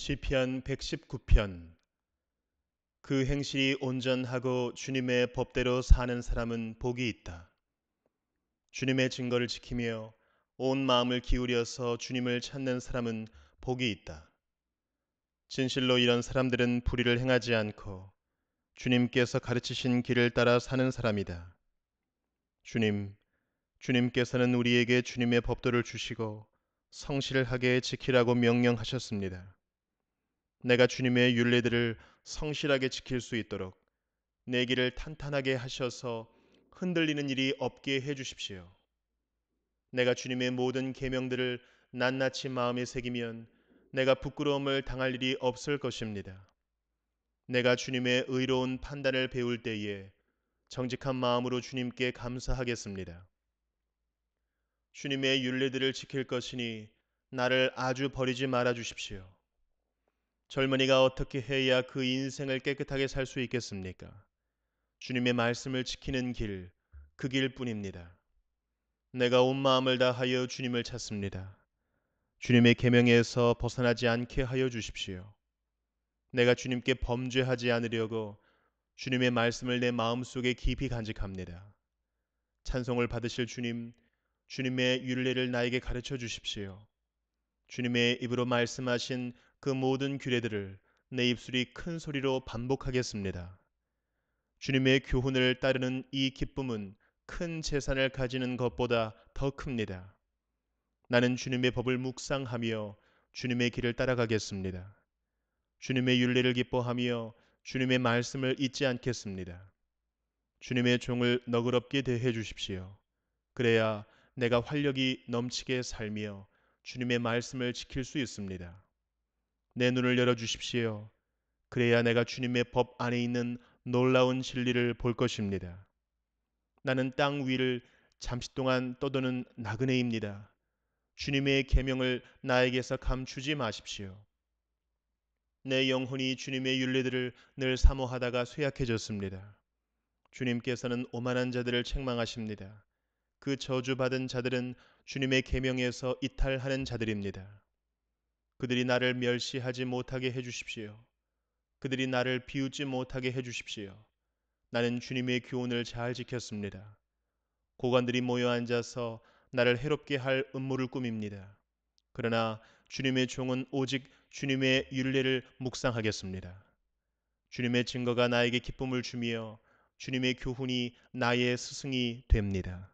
시편 119편 그 행실이 온전하고 주님의 법대로 사는 사람은 복이 있다. 주님의 증거를 지키며 온 마음을 기울여서 주님을 찾는 사람은 복이 있다. 진실로 이런 사람들은 불의를 행하지 않고 주님께서 가르치신 길을 따라 사는 사람이다. 주님, 주님께서는 우리에게 주님의 법도를 주시고 성실하게 지키라고 명령하셨습니다. 내가 주님의 윤례들을 성실하게 지킬 수 있도록 내 길을 탄탄하게 하셔서 흔들리는 일이 없게 해 주십시오. 내가 주님의 모든 계명들을 낱낱이 마음에 새기면 내가 부끄러움을 당할 일이 없을 것입니다. 내가 주님의 의로운 판단을 배울 때에 정직한 마음으로 주님께 감사하겠습니다. 주님의 윤례들을 지킬 것이니 나를 아주 버리지 말아 주십시오. 젊은이가 어떻게 해야 그 인생을 깨끗하게 살 수 있겠습니까? 주님의 말씀을 지키는 길, 그 길뿐입니다. 내가 온 마음을 다하여 주님을 찾습니다. 주님의 계명에서 벗어나지 않게 하여 주십시오. 내가 주님께 범죄하지 않으려고 주님의 말씀을 내 마음속에 깊이 간직합니다. 찬송을 받으실 주님, 주님의 윤례를 나에게 가르쳐 주십시오. 주님의 입으로 말씀하신 그 모든 규례들을 내 입술이 큰 소리로 반복하겠습니다. 주님의 교훈을 따르는 이 기쁨은 큰 재산을 가지는 것보다 더 큽니다. 나는 주님의 법을 묵상하며 주님의 길을 따라가겠습니다. 주님의 윤리를 기뻐하며 주님의 말씀을 잊지 않겠습니다. 주님의 종을 너그럽게 대해 주십시오. 그래야 내가 활력이 넘치게 살며 주님의 말씀을 지킬 수 있습니다. 내 눈을 열어 주십시오. 그래야 내가 주님의 법 안에 있는 놀라운 진리를 볼 것입니다. 나는 땅 위를 잠시 동안 떠도는 나그네입니다. 주님의 계명을 나에게서 감추지 마십시오. 내 영혼이 주님의 윤례들을 늘 사모하다가 쇠약해졌습니다. 주님께서는 오만한 자들을 책망하십니다. 그 저주받은 자들은 주님의 계명에서 이탈하는 자들입니다. 그들이 나를 멸시하지 못하게 해주십시오. 그들이 나를 비웃지 못하게 해주십시오. 나는 주님의 교훈을 잘 지켰습니다. 고관들이 모여 앉아서 나를 해롭게 할 음모를 꾸밉니다. 그러나 주님의 종은 오직 주님의 윤례를 묵상하겠습니다. 주님의 증거가 나에게 기쁨을 주며 주님의 교훈이 나의 스승이 됩니다.